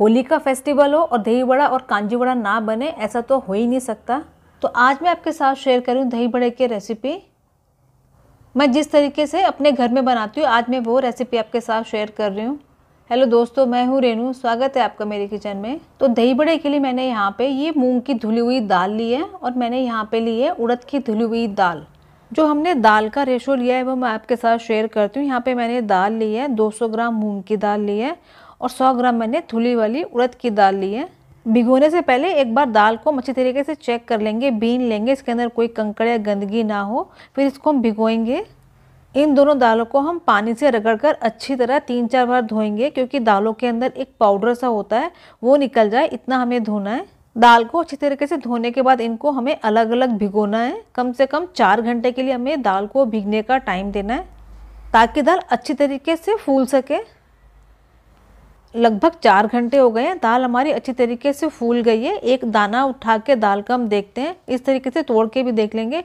होली का फेस्टिवल हो और दही बड़ा और कांजी बड़ा ना बने ऐसा तो हो ही नहीं सकता तो आज मैं आपके साथ शेयर करूँ दही बड़े की रेसिपी मैं जिस तरीके से अपने घर में बनाती हूँ आज मैं वो रेसिपी आपके साथ शेयर कर रही हूँ हेलो दोस्तों मैं हूँ रेनू स्वागत है आपका मेरे किचन में तो दही बड़े के लिए मैंने यहाँ पे ये मूंग की धुली हुई दाल ली है और मैंने यहाँ पे ली है उड़द की धुली हुई दाल जो हमने दाल का रेशो लिया है वो मैं आपके साथ शेयर करती हूँ यहाँ पे मैंने दाल ली है 200 ग्राम मूंग की दाल ली है और 100 ग्राम मैंने धुली वाली उड़द की दाल ली है भिगोने से पहले एक बार दाल को अच्छी तरीके से चेक कर लेंगे बीन लेंगे इसके अंदर कोई कंकड़ या गंदगी ना हो फिर इसको हम भिगोएंगे इन दोनों दालों को हम पानी से रगड़कर अच्छी तरह तीन चार बार धोएंगे क्योंकि दालों के अंदर एक पाउडर सा होता है वो निकल जाए इतना हमें धोना है दाल को अच्छी तरीके से धोने के बाद इनको हमें अलग अलग भिगोना है कम से कम चार घंटे के लिए हमें दाल को भिगने का टाइम देना है ताकि दाल अच्छी तरीके से फूल सके लगभग चार घंटे हो गए हैं दाल हमारी अच्छी तरीके से फूल गई है एक दाना उठा के दाल का हम देखते हैं इस तरीके से तोड़ के भी देख लेंगे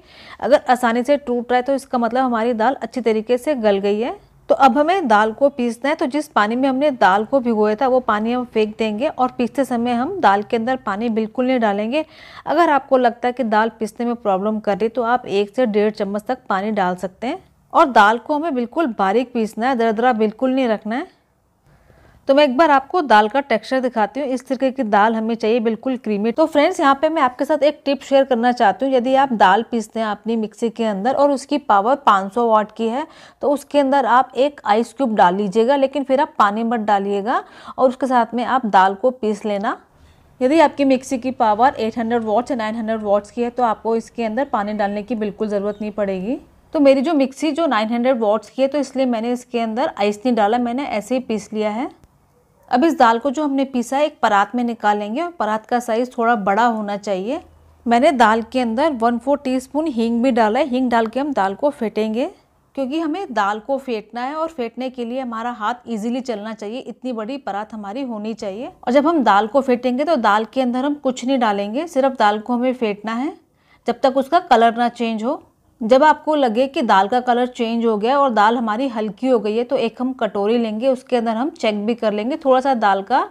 अगर आसानी से टूट रहा है तो इसका मतलब हमारी दाल अच्छी तरीके से गल गई है तो अब हमें दाल को पीसना है तो जिस पानी में हमने दाल को भिगोया था वो पानी हम फेंक देंगे और पीसते समय हम दाल के अंदर पानी बिल्कुल नहीं डालेंगे अगर आपको लगता है कि दाल पीसने में प्रॉब्लम कर रही तो आप एक से डेढ़ चम्मच तक पानी डाल सकते हैं और दाल को हमें बिल्कुल बारीक पीसना है दरदरा बिल्कुल नहीं रखना है तो मैं एक बार आपको दाल का टेक्सचर दिखाती हूँ इस तरीके की दाल हमें चाहिए बिल्कुल क्रीमी तो फ्रेंड्स यहाँ पे मैं आपके साथ एक टिप शेयर करना चाहती हूँ यदि आप दाल पीसते हैं अपनी मिक्सी के अंदर और उसकी पावर 500 वाट की है तो उसके अंदर आप एक आइस क्यूब डाल लीजिएगा लेकिन फिर आप पानी मत डालिएगा और उसके साथ में आप दाल को पीस लेना यदि आपकी मिक्सी की पावर 800 वॉट्स या हंड्रेड वॉट्स की है तो आपको इसके अंदर पानी डालने की बिल्कुल ज़रूरत नहीं पड़ेगी तो मेरी जो मिक्सी जो 900 वॉट्स की है तो इसलिए मैंने इसके अंदर आइस नहीं डाला मैंने ऐसे ही पीस लिया है अब इस दाल को जो हमने पीसा है एक परात में निकालेंगे और परात का साइज़ थोड़ा बड़ा होना चाहिए मैंने दाल के अंदर वन फोर टी स्पून हींग भी डाला है हींग डाल के हम दाल को फेंटेंगे क्योंकि हमें दाल को फेंटना है और फेंटने के लिए हमारा हाथ इजीली चलना चाहिए इतनी बड़ी परात हमारी होनी चाहिए और जब हम दाल को फेंटेंगे तो दाल के अंदर हम कुछ नहीं डालेंगे सिर्फ दाल को हमें फेंटना है जब तक उसका कलर ना चेंज हो जब आपको लगे कि दाल का कलर चेंज हो गया और दाल हमारी हल्की हो गई है तो एक हम कटोरी लेंगे उसके अंदर हम चेक भी कर लेंगे थोड़ा सा दाल का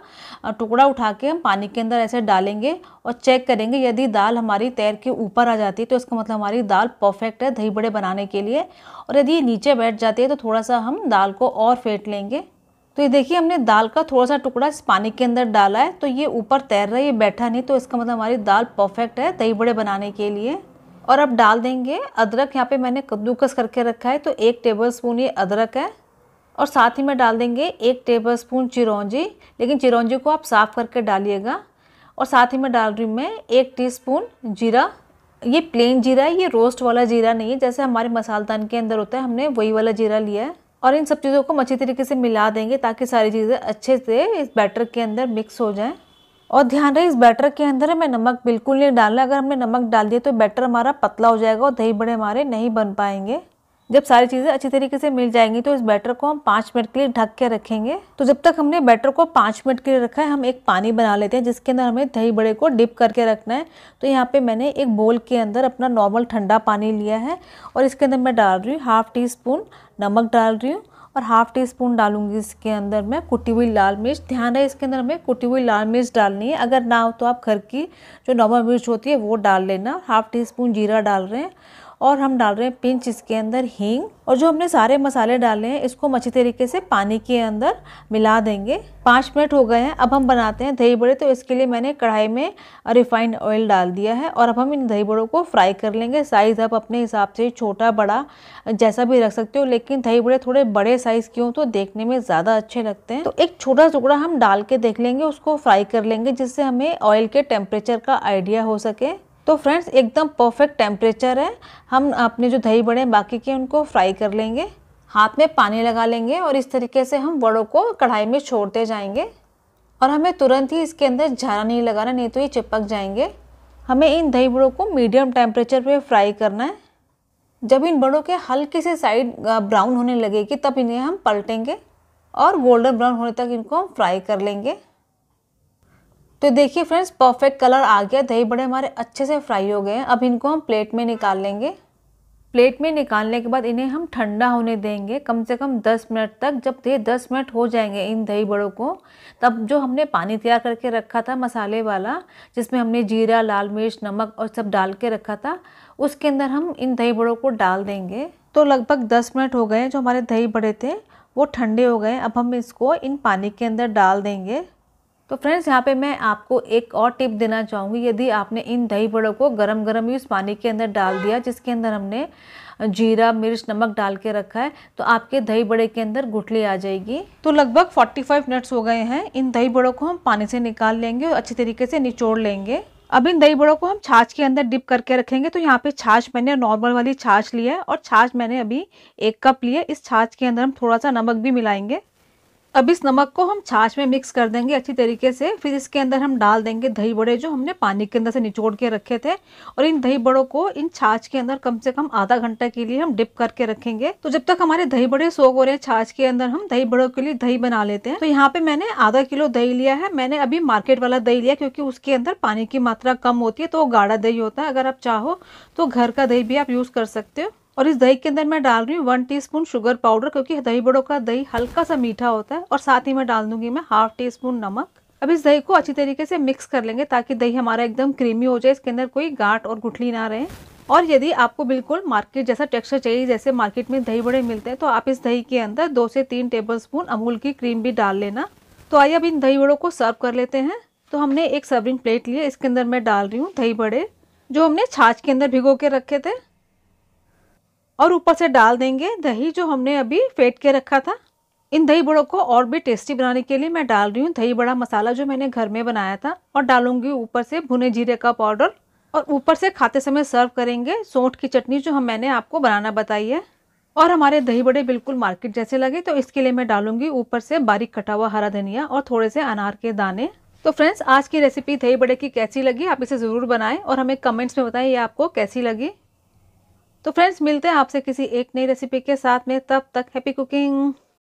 टुकड़ा उठा के हम पानी के अंदर ऐसे डालेंगे और चेक करेंगे यदि दाल हमारी तैर के ऊपर आ जाती है तो इसका मतलब हमारी दाल परफेक्ट है दही बड़े बनाने के लिए और यदि ये नीचे बैठ जाती है तो थोड़ा सा हम दाल को और फेंट लेंगे तो ये देखिए हमने दाल का थोड़ा सा टुकड़ा इस पानी के अंदर डाला है तो ये ऊपर तैर रहा है ये बैठा नहीं तो इसका मतलब हमारी दाल परफेक्ट है दही बड़े बनाने के लिए और अब डाल देंगे अदरक यहाँ पे मैंने कद्दूकस करके रखा है तो एक टेबल स्पून ये अदरक है और साथ ही में डाल देंगे एक टेबल स्पून चिरौंजी लेकिन चिरौंजी को आप साफ़ करके डालिएगा और साथ ही में डाल रही हूँ मैं एक टीस्पून जीरा ये प्लेन जीरा है ये रोस्ट वाला जीरा नहीं है जैसे हमारे मसालदान के अंदर होता है हमने वही वाला जीरा लिया है और इन सब चीज़ों को अच्छी तरीके से मिला देंगे ताकि सारी चीज़ें अच्छे से इस बैटर के अंदर मिक्स हो जाएँ और ध्यान रहे इस बैटर के अंदर हमें नमक बिल्कुल नहीं डालना अगर हमने नमक डाल दिया तो बैटर हमारा पतला हो जाएगा और दही बड़े हमारे नहीं बन पाएंगे जब सारी चीज़ें अच्छी तरीके से मिल जाएंगी तो इस बैटर को हम पाँच मिनट के लिए ढक के रखेंगे तो जब तक हमने बैटर को पाँच मिनट के लिए रखा है हम एक पानी बना लेते हैं जिसके अंदर हमें दही बड़े को डिप करके रखना है तो यहाँ पे मैंने एक बोल के अंदर अपना नॉर्मल ठंडा पानी लिया है और इसके अंदर मैं डाल रही हूँ हाफ टी स्पून नमक डाल रही हूँ और हाफ़ टी स्पून डालूंगी इसके अंदर मैं कुटी हुई लाल मिर्च ध्यान रहे इसके अंदर हमें कुटी हुई लाल मिर्च डालनी है अगर ना हो तो आप घर की जो नॉर्मल मिर्च होती है वो डाल लेना हाफ़ टी स्पून जीरा डाल रहे हैं और हम डाल रहे हैं पिंच इसके अंदर हींग और जो हमने सारे मसाले डाले हैं इसको अच्छी तरीके से पानी के अंदर मिला देंगे पाँच मिनट हो गए हैं अब हम बनाते हैं दही बड़े तो इसके लिए मैंने कढ़ाई में रिफाइंड ऑयल डाल दिया है और अब हम इन दही बड़ों को फ्राई कर लेंगे साइज़ आप अपने हिसाब से छोटा बड़ा जैसा भी रख सकते हो लेकिन दही बड़े थोड़े बड़े साइज़ के हों तो देखने में ज़्यादा अच्छे लगते हैं तो एक छोटा टुकड़ा हम डाल के देख लेंगे उसको फ्राई कर लेंगे जिससे हमें ऑयल के टेम्परेचर का आइडिया हो सके तो फ्रेंड्स एकदम परफेक्ट टेम्परेचर है हम अपने जो दही बड़े बाकी के उनको फ्राई कर लेंगे हाथ में पानी लगा लेंगे और इस तरीके से हम बड़ों को कढ़ाई में छोड़ते जाएंगे और हमें तुरंत ही इसके अंदर झारा नहीं लगाना नहीं तो ये चिपक जाएंगे हमें इन दही बड़ों को मीडियम टेम्परेचर पे फ्राई करना है जब इन बड़ों के हल्के से साइड ब्राउन होने लगेगी तब इन्हें हम पलटेंगे और गोल्डन ब्राउन होने तक इनको हम फ्राई कर लेंगे तो देखिए फ्रेंड्स परफेक्ट कलर आ गया दही बड़े हमारे अच्छे से फ्राई हो गए हैं अब इनको हम प्लेट में निकाल लेंगे प्लेट में निकालने के बाद इन्हें हम ठंडा होने देंगे कम से कम 10 मिनट तक जब ये 10 मिनट हो जाएंगे इन दही बड़ों को तब जो हमने पानी तैयार करके रखा था मसाले वाला जिसमें हमने जीरा लाल मिर्च नमक और सब डाल के रखा था उसके अंदर हम इन दही बड़ों को डाल देंगे तो लगभग 10 मिनट हो गए जो हमारे दही बड़े थे वो ठंडे हो गए अब हम इसको इन पानी के अंदर डाल देंगे तो फ्रेंड्स यहाँ पे मैं आपको एक और टिप देना चाहूँगी यदि आपने इन दही बड़ों को गरम गरम ही उस पानी के अंदर डाल दिया जिसके अंदर हमने जीरा मिर्च नमक डाल के रखा है तो आपके दही बड़े के अंदर गुठली आ जाएगी तो लगभग 45 मिनट्स हो गए हैं इन दही बड़ों को हम पानी से निकाल लेंगे और अच्छी तरीके से निचोड़ लेंगे अब इन दही बड़ों को हम छाछ के अंदर डिप करके रखेंगे तो यहाँ पे छाछ मैंने नॉर्मल वाली छाछ ली है और छाछ मैंने अभी एक कप लिया इस छाछ के अंदर हम थोड़ा सा नमक भी मिलाएंगे अब इस नमक को हम छाछ में मिक्स कर देंगे अच्छी तरीके से फिर इसके अंदर हम डाल देंगे दही बड़े जो हमने पानी के अंदर से निचोड़ के रखे थे और इन दही बड़ों को इन छाछ के अंदर कम से कम आधा घंटा के लिए हम डिप करके रखेंगे तो जब तक हमारे दही बड़े सोख हो रहे हैं छाछ के अंदर हम दही बड़ों के लिए दही बना लेते हैं तो यहाँ पे मैंने आधा किलो दही लिया है मैंने अभी मार्केट वाला दही लिया क्योंकि उसके अंदर पानी की मात्रा कम होती है तो वो गाढ़ा दही होता है अगर आप चाहो तो घर का दही भी आप यूज़ कर सकते हो और इस दही के अंदर मैं डाल रही हूँ वन टीस्पून शुगर पाउडर क्योंकि दही बड़ों का दही हल्का सा मीठा होता है और साथ ही मैं डाल दूंगी मैं हाफ टी स्पून नमक अब इस दही को अच्छी तरीके से मिक्स कर लेंगे ताकि दही हमारा एकदम क्रीमी हो जाए इसके अंदर कोई गांठ और गुठली ना रहे और यदि आपको बिल्कुल मार्केट जैसा टेक्सचर चाहिए जैसे मार्केट में दही बड़े मिलते हैं तो आप इस दही के अंदर दो से तीन टेबलस्पून अमूल की क्रीम भी डाल लेना तो आइए अब इन दही बड़ों को सर्व कर लेते हैं तो हमने एक सर्विंग प्लेट लिया इसके अंदर मैं डाल रही हूँ दही बड़े जो हमने छाछ के अंदर भिगो के रखे थे और ऊपर से डाल देंगे दही जो हमने अभी फेंट के रखा था इन दही बड़ों को और भी टेस्टी बनाने के लिए मैं डाल रही हूँ दही बड़ा मसाला जो मैंने घर में बनाया था और डालूंगी ऊपर से भुने जीरे का पाउडर और ऊपर से खाते समय सर्व करेंगे सौठ की चटनी जो हम मैंने आपको बनाना बताई है और हमारे दही बड़े बिल्कुल मार्केट जैसे लगे तो इसके लिए मैं डालूंगी ऊपर से बारीक कटा हुआ हरा धनिया और थोड़े से अनार के दाने तो फ्रेंड्स आज की रेसिपी दही बड़े की कैसी लगी आप इसे ज़रूर बनाएं और हमें कमेंट्स में बताएं ये आपको कैसी लगी तो फ्रेंड्स मिलते हैं आपसे किसी एक नई रेसिपी के साथ में तब तक हैप्पी कुकिंग